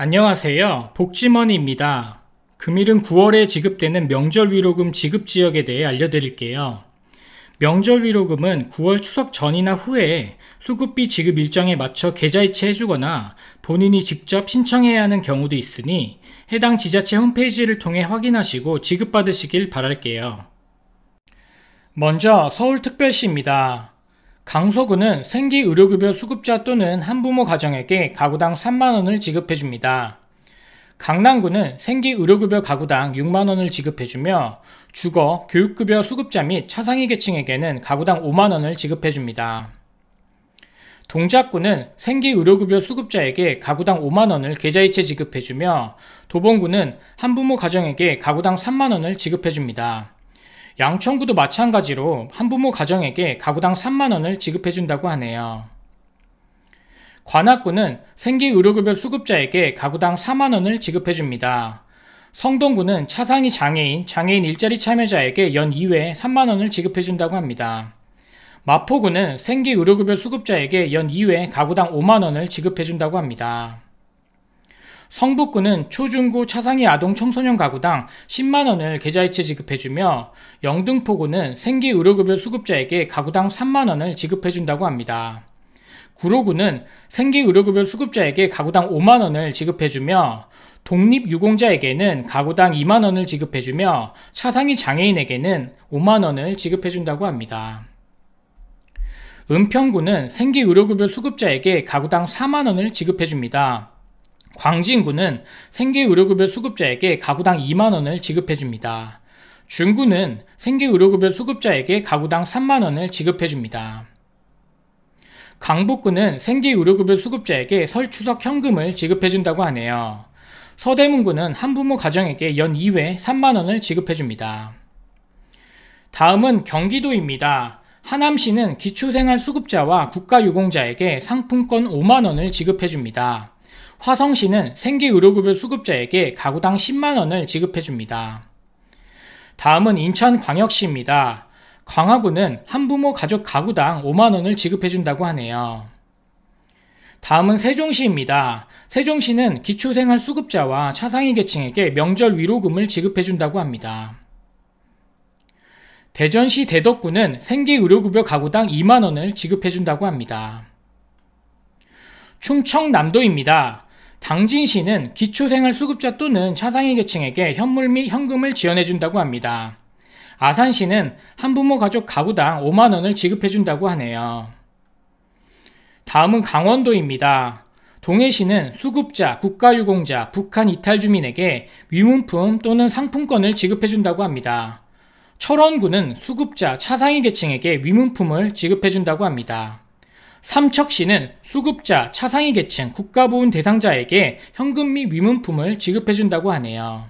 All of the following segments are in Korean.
안녕하세요. 복지머니입니다. 금일은 9월에 지급되는 명절위로금 지급 지역에 대해 알려드릴게요. 명절위로금은 9월 추석 전이나 후에 수급비 지급 일정에 맞춰 계좌이체 해주거나 본인이 직접 신청해야 하는 경우도 있으니 해당 지자체 홈페이지를 통해 확인하시고 지급받으시길 바랄게요. 먼저 서울특별시입니다. 강서구는 생기 의료급여 수급자 또는 한부모 가정에게 가구당 3만원을 지급해줍니다. 강남구는 생기 의료급여 가구당 6만원을 지급해주며 주거, 교육급여 수급자 및 차상위 계층에게는 가구당 5만원을 지급해줍니다. 동작구는 생기 의료급여 수급자에게 가구당 5만원을 계좌이체 지급해주며 도봉구는 한부모 가정에게 가구당 3만원을 지급해줍니다. 양천구도 마찬가지로 한부모 가정에게 가구당 3만원을 지급해준다고 하네요. 관악구는 생계 의료급여 수급자에게 가구당 4만원을 지급해줍니다. 성동구는 차상위 장애인, 장애인 일자리 참여자에게 연 2회 3만원을 지급해준다고 합니다. 마포구는 생계 의료급여 수급자에게 연 2회 가구당 5만원을 지급해준다고 합니다. 성북구는 초중고 차상위 아동 청소년 가구당 10만원을 계좌이체 지급해주며 영등포구는 생계 의료급여 수급자에게 가구당 3만원을 지급해준다고 합니다. 구로구는 생계 의료급여 수급자에게 가구당 5만원을 지급해주며 독립유공자에게는 가구당 2만원을 지급해주며 차상위 장애인에게는 5만원을 지급해준다고 합니다. 은평구는 생계의료급여 수급자에게 가구당 4만원을 지급해줍니다. 광진구는 생계의료급여 수급자에게 가구당 2만원을 지급해줍니다. 중구는 생계의료급여 수급자에게 가구당 3만원을 지급해줍니다. 강북구는 생계의료급여 수급자에게 설 추석 현금을 지급해준다고 하네요. 서대문구는 한부모 가정에게 연 2회 3만원을 지급해줍니다. 다음은 경기도입니다. 하남시는 기초생활수급자와 국가유공자에게 상품권 5만원을 지급해줍니다. 화성시는 생계 의료급여 수급자에게 가구당 10만 원을 지급해 줍니다. 다음은 인천광역시입니다. 광화구는 한부모 가족 가구당 5만 원을 지급해 준다고 하네요. 다음은 세종시입니다. 세종시는 기초생활 수급자와 차상위 계층에게 명절 위로금을 지급해 준다고 합니다. 대전시 대덕구는 생계 의료급여 가구당 2만 원을 지급해 준다고 합니다. 충청남도입니다. 당진시는 기초생활수급자 또는 차상위 계층에게 현물 및 현금을 지원해준다고 합니다. 아산시는 한부모 가족 가구당 5만원을 지급해준다고 하네요. 다음은 강원도입니다. 동해시는 수급자, 국가유공자, 북한 이탈 주민에게 위문품 또는 상품권을 지급해준다고 합니다. 철원구는 수급자, 차상위 계층에게 위문품을 지급해준다고 합니다. 삼척시는 수급자, 차상위 계층, 국가보훈 대상자에게 현금 및 위문품을 지급해준다고 하네요.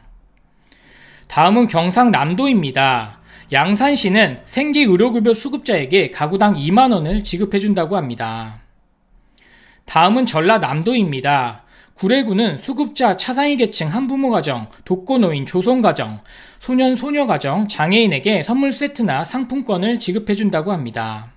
다음은 경상남도입니다. 양산시는 생계의료급여 수급자에게 가구당 2만원을 지급해준다고 합니다. 다음은 전라남도입니다. 구례구는 수급자 차상위 계층 한부모 가정, 독거노인 조손 가정, 소년 소녀 가정, 장애인에게 선물 세트나 상품권을 지급해준다고 합니다.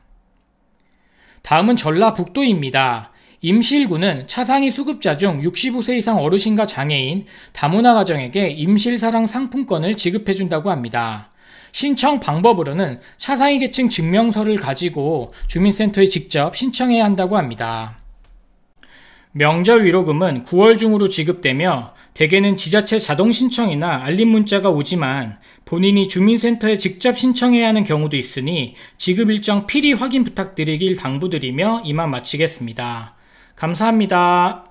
다음은 전라북도입니다. 임실군은 차상위 수급자 중 65세 이상 어르신과 장애인, 다문화 가정에게 임실사랑 상품권을 지급해준다고 합니다. 신청 방법으로는 차상위 계층 증명서를 가지고 주민센터에 직접 신청해야 한다고 합니다. 명절 위로금은 9월 중으로 지급되며 대개는 지자체 자동 신청이나 알림 문자가 오지만 본인이 주민센터에 직접 신청해야 하는 경우도 있으니 지급 일정 필히 확인 부탁드리길 당부드리며 이만 마치겠습니다. 감사합니다.